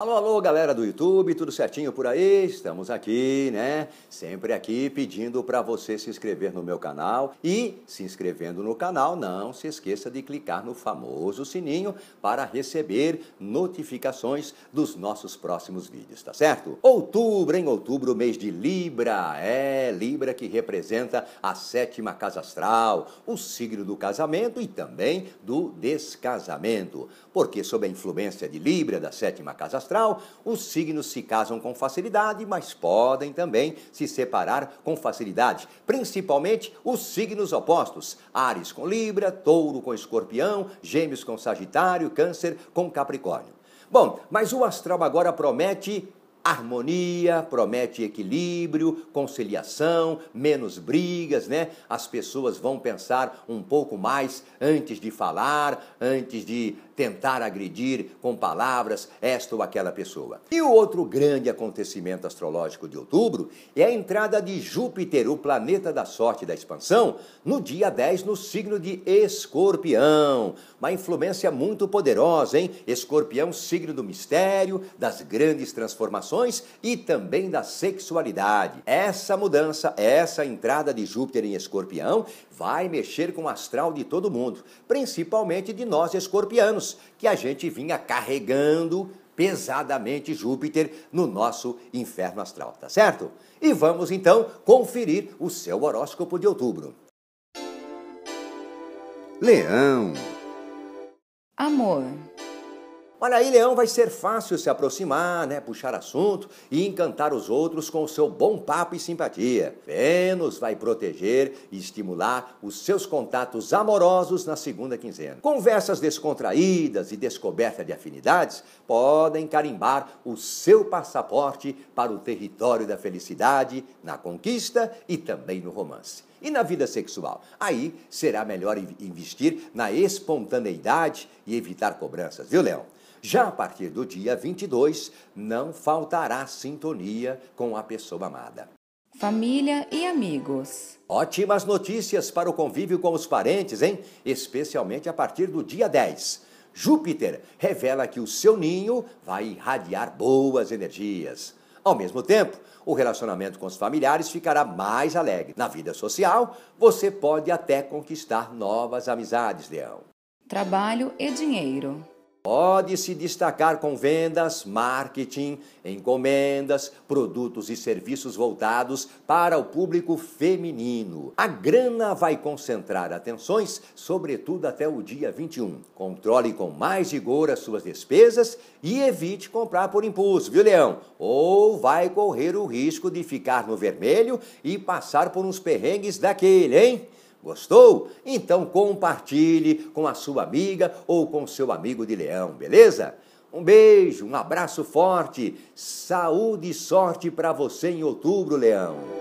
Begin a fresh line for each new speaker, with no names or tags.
Alô, alô, galera do YouTube, tudo certinho por aí? Estamos aqui, né? Sempre aqui pedindo para você se inscrever no meu canal e, se inscrevendo no canal, não se esqueça de clicar no famoso sininho para receber notificações dos nossos próximos vídeos, tá certo? Outubro, em outubro, mês de Libra. É, Libra que representa a sétima casa astral, o signo do casamento e também do descasamento. Porque sob a influência de Libra, da sétima casa astral, astral, os signos se casam com facilidade, mas podem também se separar com facilidade, principalmente os signos opostos: Ares com Libra, Touro com Escorpião, Gêmeos com Sagitário, Câncer com Capricórnio. Bom, mas o astral agora promete harmonia, promete equilíbrio, conciliação, menos brigas, né? As pessoas vão pensar um pouco mais antes de falar, antes de tentar agredir com palavras esta ou aquela pessoa. E o outro grande acontecimento astrológico de outubro é a entrada de Júpiter, o planeta da sorte e da expansão, no dia 10 no signo de Escorpião. Uma influência muito poderosa, hein? Escorpião, signo do mistério, das grandes transformações emoções e também da sexualidade. Essa mudança, essa entrada de Júpiter em Escorpião vai mexer com o astral de todo mundo, principalmente de nós escorpianos, que a gente vinha carregando pesadamente Júpiter no nosso inferno astral, tá certo? E vamos então conferir o seu horóscopo de outubro. Leão. Amor. Olha aí, Leão, vai ser fácil se aproximar, né, puxar assunto e encantar os outros com o seu bom papo e simpatia. Vênus vai proteger e estimular os seus contatos amorosos na segunda quinzena. Conversas descontraídas e descoberta de afinidades podem carimbar o seu passaporte para o território da felicidade na conquista e também no romance. E na vida sexual? Aí será melhor investir na espontaneidade e evitar cobranças, viu, Leão? Já a partir do dia 22, não faltará sintonia com a pessoa amada. Família e amigos. Ótimas notícias para o convívio com os parentes, hein? Especialmente a partir do dia 10. Júpiter revela que o seu ninho vai irradiar boas energias. Ao mesmo tempo, o relacionamento com os familiares ficará mais alegre. Na vida social, você pode até conquistar novas amizades, Leão. Trabalho e dinheiro pode se destacar com vendas, marketing, encomendas, produtos e serviços voltados para o público feminino. A grana vai concentrar atenções, sobretudo até o dia 21. Controle com mais rigor as suas despesas e evite comprar por impulso, viu, Leão? Ou vai correr o risco de ficar no vermelho e passar por uns perrengues daquele, hein? Gostou? Então compartilhe com a sua amiga ou com seu amigo de leão, beleza? Um beijo, um abraço forte, saúde e sorte para você em outubro, leão.